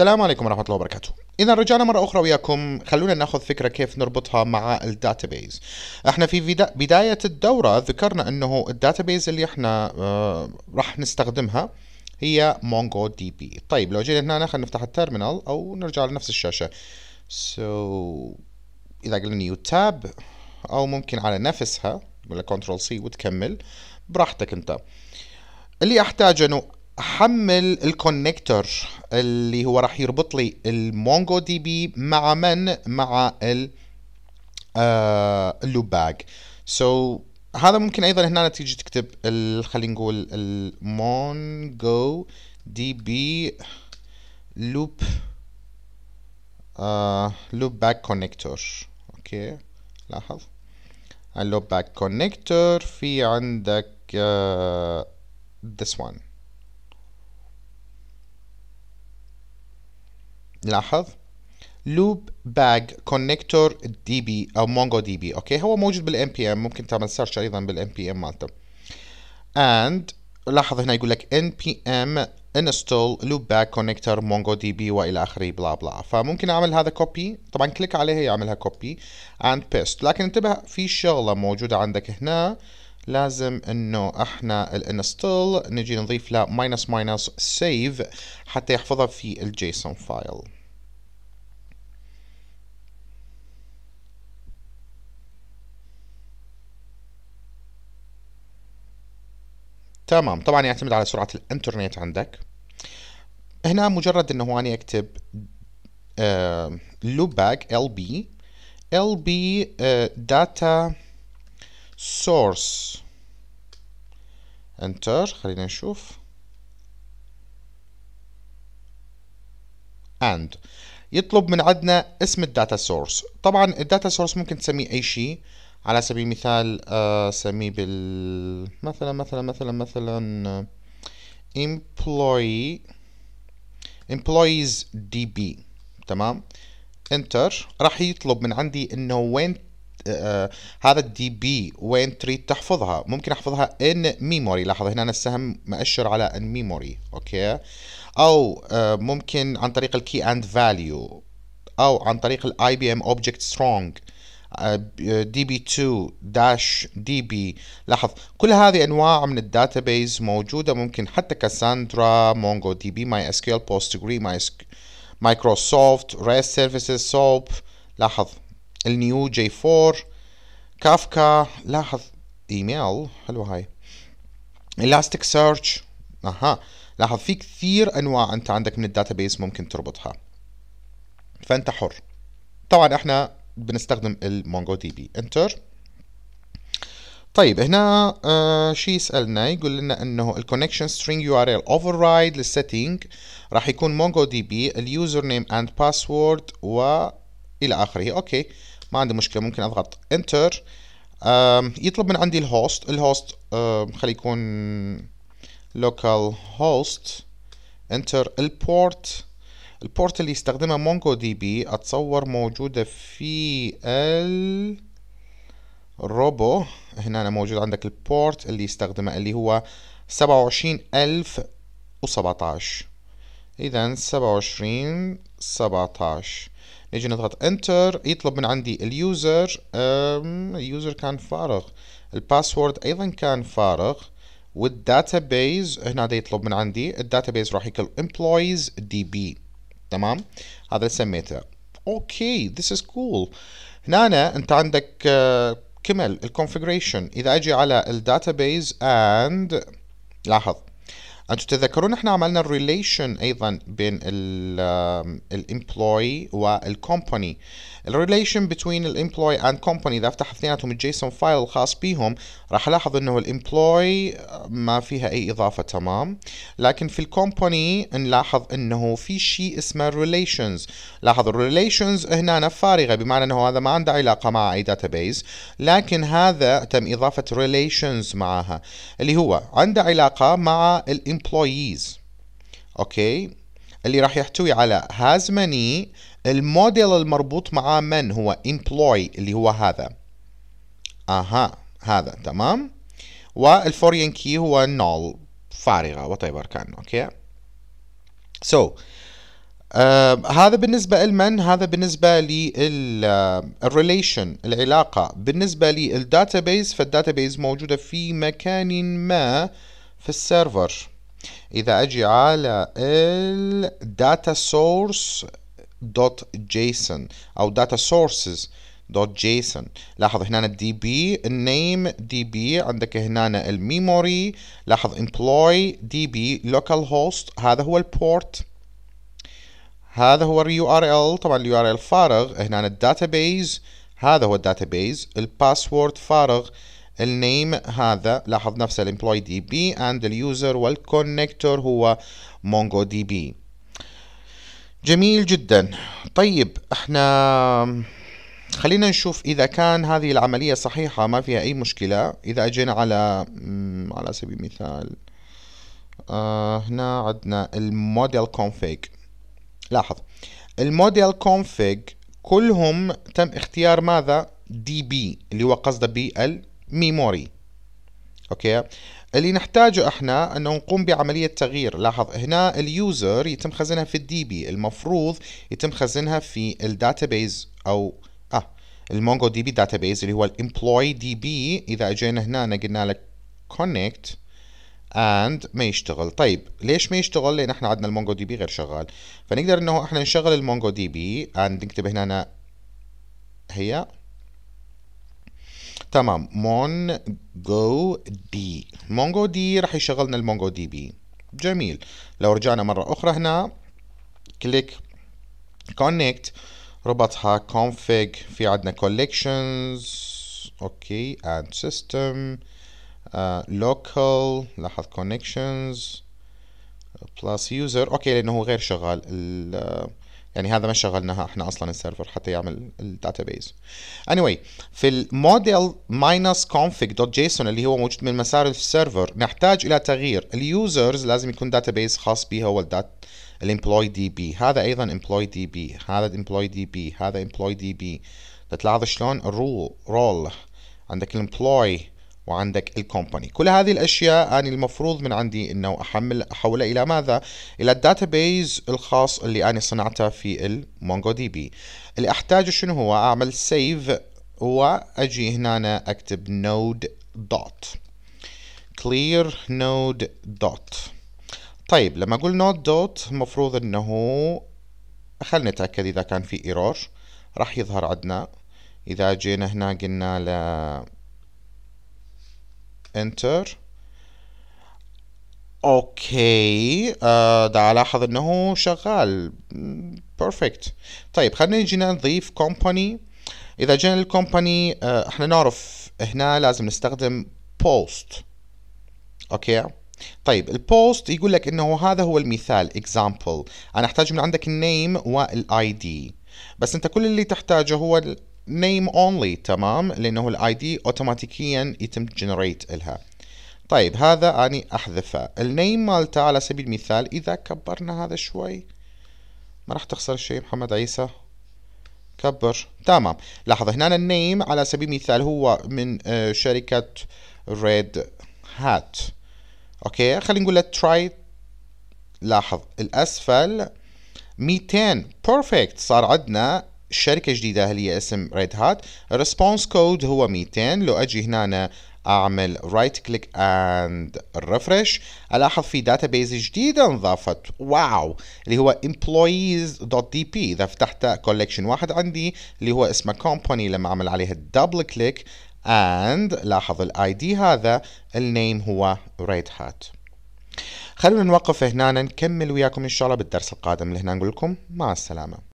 السلام عليكم ورحمة الله وبركاته إذا رجعنا مرة أخرى وياكم خلونا ناخذ فكرة كيف نربطها مع الداتابيز احنا في بداية الدورة ذكرنا أنه الداتابيز اللي احنا اه راح نستخدمها هي مونجو دي بي طيب لو جينا هنا خلينا نفتح التيرمينال أو نرجع لنفس الشاشة سو so, إذا قلنا نيو تاب أو ممكن على نفسها ولا كنترول سي وتكمل براحتك أنت اللي أحتاج أنه حمل الكونكتر اللي هو راح يربط لي المونجو دي بي مع من مع ال آه اللوب باج سو so, هذا ممكن ايضا هنا تيجي تكتب خلينا نقول المونجو دي بي لوب لوب باك كونكتور اوكي لاحظ اللوب باك كونكتور في عندك uh, this one نلاحظ لوب باج كونكتور دي بي او مونجو دي بي اوكي هو موجود بالام بي ام ممكن تعمل سيرش ايضا بالام بي ام مالته اند لاحظ هنا يقول لك ان بي ام انستول لوب باك كونكتور مونجو دي بي والى اخره بلا بلا فممكن اعمل هذا كوبي طبعا كليك عليها يعملها كوبي اند بيست لكن انتبه في شغله موجوده عندك هنا لازم انه احنا الانستل نجي نضيف له ماينس ماينس سيف حتى يحفظها في الجيسون فايل تمام طبعا يعتمد على سرعة الانترنت عندك هنا مجرد انه اني اكتب لوباك ال بي ال بي داتا source انتر خلينا نشوف and يطلب من عندنا اسم الداتا سورس طبعا الداتا سورس ممكن تسميه اي شيء على سبيل المثال آه، سميه بال مثلا مثلا مثلا مثلا employee employees db تمام انتر راح يطلب من عندي انه وين آه، هذا الدي بي وين تريد تحفظها ممكن احفظها ان ميموري لاحظ هنا السهم مأشر على ان ميموري اوكي او آه، ممكن عن طريق الكي اند فاليو او عن طريق الاي بي ام اوبجكت سترونج دي بي 2 داش دي بي لاحظ كل هذه انواع من الداتابيز موجوده ممكن حتى كاساندرا مونجو دي بي ماي اس كيو ال ماي مايكروسوفت ريست سيرفيسز سوب لاحظ النيو جي 4 كافكا لاحظ ايميل حلوه هاي الاستيك سيرش اها لاحظ في كثير انواع انت عندك من الداتابيس ممكن تربطها فانت حر طبعا احنا بنستخدم المونجو دي بي انتر طيب هنا آه شي يسالنا يقول لنا انه الكونكشن سترينج يو ار ال اوفررايد للسيتنج راح يكون مونجو دي بي اليوزر نيم اند باسورد والى اخره اوكي ما عندي مشكله ممكن اضغط انتر يطلب من عندي الهوست الهوست خلي يكون لوكال هوست انتر البورت البورت اللي يستخدمها مونجو دي بي اتصور موجوده في ال روبو هنا أنا موجود عندك البورت اللي يستخدمه اللي هو سبعة وعشرين ألف وسبعتاش إذا سبعة وعشرين سبعتاش نيجي نضغط انتر يطلب من عندي اليوزر اليوزر كان فارغ الباسورد ايضا كان فارغ والداتا بيز هنا دا يطلب من عندي الداتا بيز راح يكون employees db تمام هذا سميته اوكي ذس از كول هنا انت عندك آه، كمل الكونفيجريشن اذا اجي على الداتا بيز اند لاحظ انتم تذكرون احنا عملنا الريليشن ايضا بين الامبلوي والكومباني uh, الريليشن بين الامبلوي اند كومباني اذا افتح اثنيناتهم الجيسون فايل الخاص بيهم راح الاحظ انه الامبلوي آه، ما فيها اي اضافه تمام لكن في الكومباني نلاحظ انه في شيء اسمه ريليشنز لاحظ الريليشنز هنا فارغه بمعنى انه هذا ما عنده علاقه مع اي داتابيز لكن هذا تم اضافه ريليشنز معها اللي هو عنده علاقه مع الامبلويز اوكي اللي راح يحتوي على has many الموديل المربوط معاه من هو employ اللي هو هذا اها هذا تمام والفورين كي هو null فارغة whatever كان اوكي آه، سو هذا بالنسبة لمن هذا بالنسبة لل آه، relation العلاقة بالنسبة لل فال فالداتابيز موجودة في مكان ما في السيرفر إذا أجي على الداتا سورس data.json او data sources دوت جيسون لاحظ هنا الدي بي النيم دي بي عندك هنا الميموري لاحظ امبلوي دي بي لوكال هوست هذا هو البورت هذا هو اليو ار ال طبعا اليو ار ال فارغ هنا الداتابيز هذا هو الداتابيز الباسورد فارغ النيم هذا لاحظ نفس الامبلوي دي بي اند اليوزر والكونكتور هو مونجو دي بي جميل جدا طيب احنا خلينا نشوف اذا كان هذه العمليه صحيحه ما فيها اي مشكله اذا اجينا على على سبيل المثال آه هنا عندنا الموديل كونفيج لاحظ الموديل كونفيج كلهم تم اختيار ماذا دي بي اللي هو قصده بالميموري اوكي اللي نحتاجه احنا انه نقوم بعملية تغيير لاحظ هنا اليوزر يتم خزنها في الدي بي المفروض يتم خزنها في الداتابيز او اه المونجو دي بي داتابيز اللي هو الامبلوي دي بي اذا اجينا هنا قلنا لك كونكت اند ما يشتغل طيب ليش ما يشتغل لان احنا عندنا المونجو دي بي غير شغال فنقدر انه احنا نشغل المونجو دي بي اند نكتب هنا هي تمام مون جو دي مونجو دي راح يشغلنا المونجو دي بي جميل لو رجعنا مرة أخرى هنا كليك كونكت ربطها config في عندنا collections اوكي اند system لوكال آه، local لاحظ connections بلس يوزر اوكي لانه هو غير شغال يعني هذا ما شغلناها احنا اصلا السيرفر حتى يعمل الداتابيز anyway في الموديل دوت config.json اللي هو موجود من مسار السيرفر نحتاج الى تغيير اليوزرز لازم يكون داتابيز خاص بها هو الدات الامبلوي دي بي هذا ايضا امبلوي دي بي هذا امبلوي دي بي هذا امبلوي دي بي تلاحظ شلون الرول رول عندك الامبلوي وعندك الكومباني كل هذه الاشياء انا المفروض من عندي انه احمل احولها الى ماذا الى الداتابيز الخاص اللي انا صنعته في المونجو دي بي اللي احتاجه شنو هو اعمل سيف واجي هنا اكتب نود دوت كلير نود دوت طيب لما اقول نود دوت المفروض انه خلينا نتاكد اذا كان في ايرور راح يظهر عندنا اذا جينا هنا قلنا ل انتر اوكي آه، ده الاحظ انه شغال بيرفكت طيب خلينا نجي نضيف كومباني اذا جينا للكومباني آه، احنا نعرف هنا لازم نستخدم بوست اوكي طيب البوست يقول لك انه هذا هو المثال اكزامبل انا احتاج من عندك النيم والاي دي بس انت كل اللي تحتاجه هو نيم اونلي تمام لانه الاي دي اوتوماتيكيا يتم جنريت الها طيب هذا اني احذفه النيم مالته على سبيل المثال اذا كبرنا هذا شوي ما راح تخسر شيء محمد عيسى كبر تمام لاحظ هنا النيم على سبيل المثال هو من آه، شركة ريد هات اوكي خلينا نقول له تراي لاحظ الاسفل 200 بيرفكت صار عندنا شركة جديدة اللي هي اسم ريد هات الريسبونس كود هو 200 لو اجي هنا اعمل رايت كليك اند ريفرش الاحظ في داتا بيز جديده انضافت واو اللي هو employees.dp اذا فتحت كولكشن واحد عندي اللي هو اسمه كومباني لما اعمل عليها دبل كليك اند لاحظ الاي دي هذا النيم هو ريد هات خلونا نوقف هنا نكمل وياكم ان شاء الله بالدرس القادم لهنا نقول لكم مع السلامه